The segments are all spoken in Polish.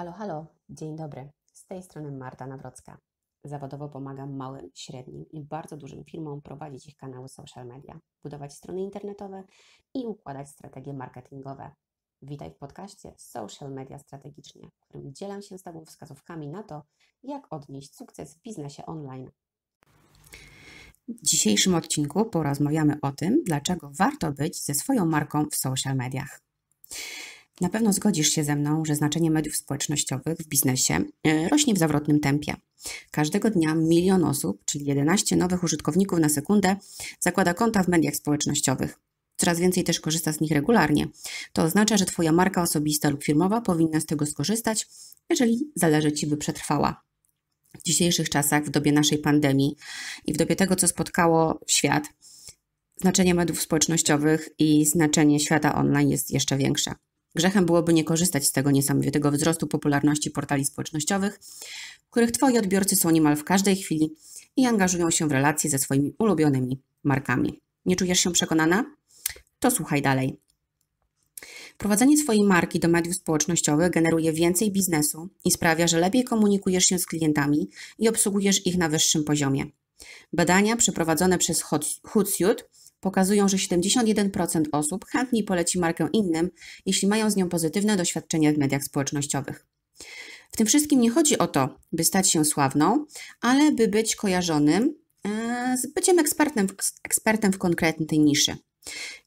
Halo, halo, dzień dobry. Z tej strony Marta Nawrocka. Zawodowo pomagam małym, średnim i bardzo dużym firmom prowadzić ich kanały social media, budować strony internetowe i układać strategie marketingowe. Witaj w podcaście Social Media Strategicznie, w którym dzielę się z Tobą wskazówkami na to, jak odnieść sukces w biznesie online. W dzisiejszym odcinku porozmawiamy o tym, dlaczego warto być ze swoją marką w social mediach. Na pewno zgodzisz się ze mną, że znaczenie mediów społecznościowych w biznesie e, rośnie w zawrotnym tempie. Każdego dnia milion osób, czyli 11 nowych użytkowników na sekundę, zakłada konta w mediach społecznościowych. Coraz więcej też korzysta z nich regularnie. To oznacza, że Twoja marka osobista lub firmowa powinna z tego skorzystać, jeżeli zależy Ci, by przetrwała. W dzisiejszych czasach, w dobie naszej pandemii i w dobie tego, co spotkało świat, znaczenie mediów społecznościowych i znaczenie świata online jest jeszcze większe. Grzechem byłoby nie korzystać z tego niesamowitego wzrostu popularności portali społecznościowych, w których Twoi odbiorcy są niemal w każdej chwili i angażują się w relacje ze swoimi ulubionymi markami. Nie czujesz się przekonana? To słuchaj dalej. Prowadzenie swojej marki do mediów społecznościowych generuje więcej biznesu i sprawia, że lepiej komunikujesz się z klientami i obsługujesz ich na wyższym poziomie. Badania przeprowadzone przez Hootsuite pokazują, że 71% osób chętniej poleci markę innym, jeśli mają z nią pozytywne doświadczenie w mediach społecznościowych. W tym wszystkim nie chodzi o to, by stać się sławną, ale by być kojarzonym e, z byciem ekspertem, ekspertem w konkretnej niszy.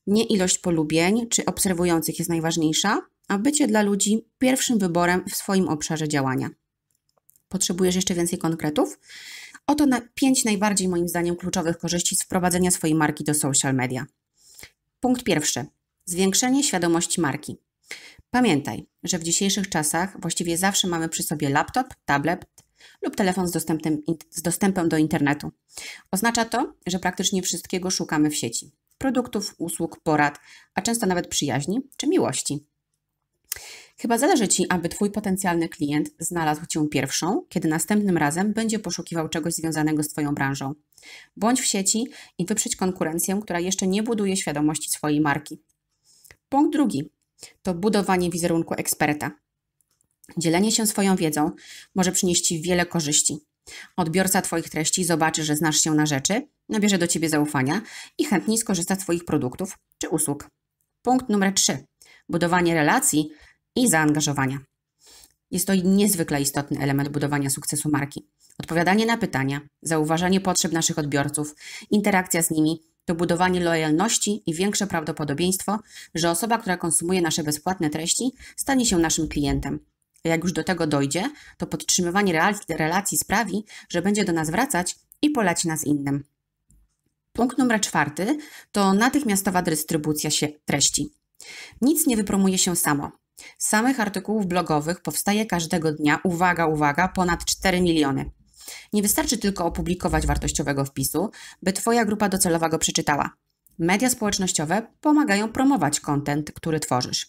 Nie ilość polubień czy obserwujących jest najważniejsza, a bycie dla ludzi pierwszym wyborem w swoim obszarze działania. Potrzebujesz jeszcze więcej konkretów? Oto na pięć najbardziej moim zdaniem kluczowych korzyści z wprowadzenia swojej marki do social media. Punkt pierwszy. Zwiększenie świadomości marki. Pamiętaj, że w dzisiejszych czasach właściwie zawsze mamy przy sobie laptop, tablet lub telefon z z dostępem do internetu. Oznacza to, że praktycznie wszystkiego szukamy w sieci produktów, usług, porad, a często nawet przyjaźni czy miłości. Chyba zależy Ci, aby Twój potencjalny klient znalazł Cię pierwszą, kiedy następnym razem będzie poszukiwał czegoś związanego z Twoją branżą. Bądź w sieci i wyprzeć konkurencję, która jeszcze nie buduje świadomości swojej marki. Punkt drugi to budowanie wizerunku eksperta. Dzielenie się swoją wiedzą może przynieść wiele korzyści. Odbiorca Twoich treści zobaczy, że znasz się na rzeczy, nabierze do Ciebie zaufania i chętniej skorzysta z Twoich produktów czy usług. Punkt numer trzy. Budowanie relacji i zaangażowania. Jest to niezwykle istotny element budowania sukcesu marki. Odpowiadanie na pytania, zauważanie potrzeb naszych odbiorców, interakcja z nimi to budowanie lojalności i większe prawdopodobieństwo, że osoba, która konsumuje nasze bezpłatne treści, stanie się naszym klientem. A jak już do tego dojdzie, to podtrzymywanie relacji sprawi, że będzie do nas wracać i poleci nas innym. Punkt numer czwarty to natychmiastowa dystrybucja się treści. Nic nie wypromuje się samo. Samych artykułów blogowych powstaje każdego dnia, uwaga, uwaga, ponad 4 miliony. Nie wystarczy tylko opublikować wartościowego wpisu, by Twoja grupa docelowa go przeczytała. Media społecznościowe pomagają promować kontent, który tworzysz.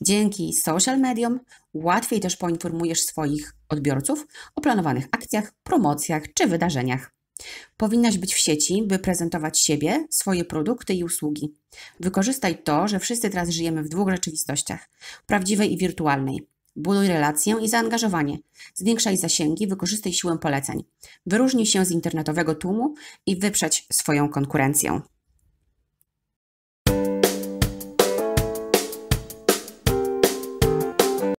Dzięki social mediom łatwiej też poinformujesz swoich odbiorców o planowanych akcjach, promocjach czy wydarzeniach. Powinnaś być w sieci, by prezentować siebie, swoje produkty i usługi. Wykorzystaj to, że wszyscy teraz żyjemy w dwóch rzeczywistościach prawdziwej i wirtualnej. Buduj relację i zaangażowanie. Zwiększaj zasięgi, Wykorzystaj siłę poleceń. Wyróżnij się z internetowego tłumu i wyprzeć swoją konkurencję.